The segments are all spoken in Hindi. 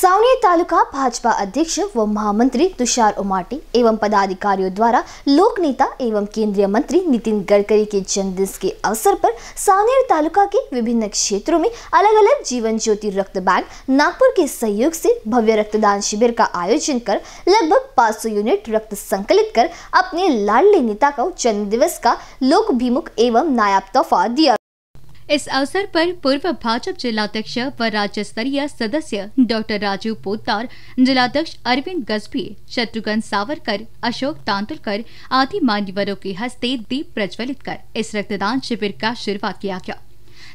सावनी तालुका भाजपा अध्यक्ष व महामंत्री तुषार उमाटी एवं पदाधिकारियों द्वारा लोक नेता एवं केंद्रीय मंत्री नितिन गडकरी के जन्मदिन के अवसर पर सावनेर तालुका के विभिन्न क्षेत्रों में अलग अलग जीवन ज्योति रक्त बैंक नागपुर के सहयोग से भव्य रक्तदान शिविर का आयोजन कर लगभग 500 यूनिट रक्त संकलित कर अपने लाडले नेता को जन्मदिवस का लोकभिमुख एवं नायाब तोहफा दिया इस अवसर पर पूर्व भाजपा जिलाध्यक्ष व राज्य स्तरीय सदस्य डॉक्टर राजीव पोतार जिलाध्यक्ष अरविंद गजबी शत्रुघ्न सावरकर अशोक तांतुलकर आदि मान्यवरों के हस्ते दीप प्रज्वलित कर इस रक्तदान शिविर का शुरुआत किया गया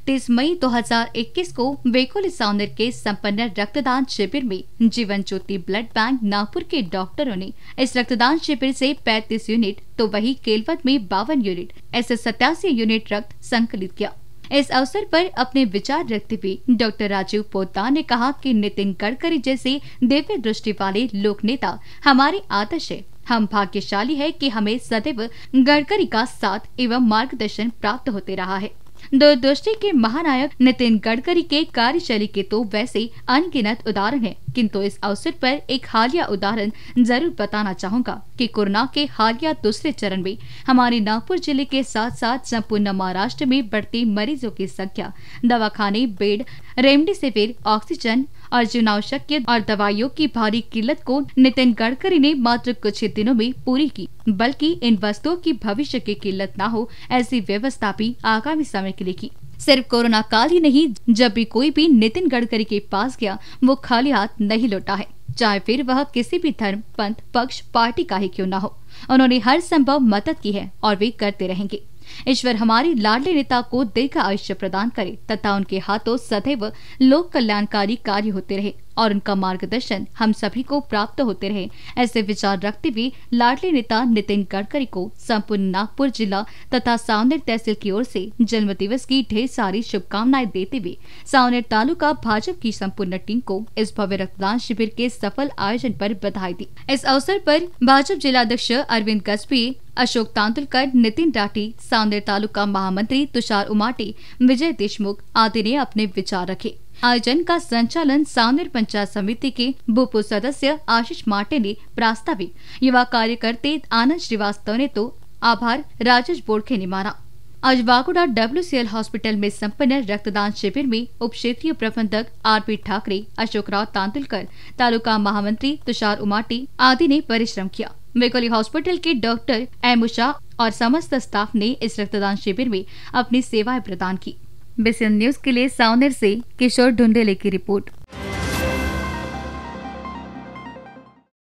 तेईस मई 2021 को वेकुल सौंदर के संपन्न रक्तदान शिविर में जीवन ज्योति ब्लड बैंक नागपुर के डॉक्टरों ने इस रक्तदान शिविर से 35 यूनिट तो वही केलवत में बावन यूनिट ऐसे सतासी यूनिट रक्त संकलित किया इस अवसर पर अपने विचार रखते हुए डॉक्टर राजीव पोता ने कहा कि नितिन गडकरी जैसे दिव्य दृष्टि वाले लोक नेता हमारे आदर्श है हम भाग्यशाली है कि हमें सदैव गडकरी का साथ एवं मार्गदर्शन प्राप्त होते रहा है दूरदृष्टि के महानायक नितिन गडकरी के कार्यशैली के तो वैसे अनगिनत उदाहरण है किंतु इस अवसर पर एक हालिया उदाहरण जरूर बताना चाहूंगा कि कोरोना के हालिया दूसरे चरण में हमारे नागपुर जिले के साथ साथ संपूर्ण महाराष्ट्र में बढ़ती मरीजों की संख्या दवाखाने बेड रेमडेसिविर ऑक्सीजन आवश्यक और दवाइयों की भारी किल्लत को नितिन गडकरी ने मात्र कुछ ही दिनों में पूरी की बल्कि इन वस्तुओं की भविष्य की किल्लत न हो ऐसी व्यवस्था भी आगामी समय के लिए की सिर्फ कोरोना काल ही नहीं जब भी कोई भी नितिन गडकरी के पास गया वो खाली हाथ नहीं लौटा है चाहे फिर वह किसी भी धर्म पंथ पक्ष पार्टी का ही क्यों न हो उन्होंने हर संभव मदद की है और वे करते रहेंगे ईश्वर हमारी लाडली नेता को दीर्घ आयुष्य प्रदान करे तथा उनके हाथों सदैव लोक कल्याणकारी कार्य होते रहे और उनका मार्गदर्शन हम सभी को प्राप्त होते रहे ऐसे विचार रखते हुए लाडली नेता नितिन गडकरी को संपूर्ण नागपुर जिला तथा सावनेर तहसील की ओर से जन्म दिवस की ढेर सारी शुभकामनाएं देते हुए सावनेर तालुका भाजपा की संपूर्ण टीम को इस भव्य रक्तदान शिविर के सफल आयोजन पर बधाई दी इस अवसर पर भाजपा जिला अध्यक्ष अरविंद कस्बी अशोक तांदुलकर नितिन राठी सांदेर तालुका महामंत्री तुषार उमाटी विजय देशमुख आदि ने अपने विचार रखे आयोजन का संचालन सांदेर पंचायत समिति के भूपो सदस्य आशीष माटे ने प्रास्ताविक युवा कार्यकर्ते आनंद श्रीवास्तव ने तो आभार राजेश बोड़खे ने माना आज वागुड़ा डब्ल्यू हॉस्पिटल में संपन्न रक्तदान शिविर में उप क्षेत्रीय प्रबंधक आर पी ठाकरे अशोक राव तांतुलकर तालुका महामंत्री तुषार उमाटी आदि ने परिश्रम किया मेकोली हॉस्पिटल के डॉक्टर एमुशा और समस्त स्टाफ ने इस रक्तदान शिविर में अपनी सेवाएं प्रदान की बेसन न्यूज के लिए सावनेर से किशोर ढुंडेले की रिपोर्ट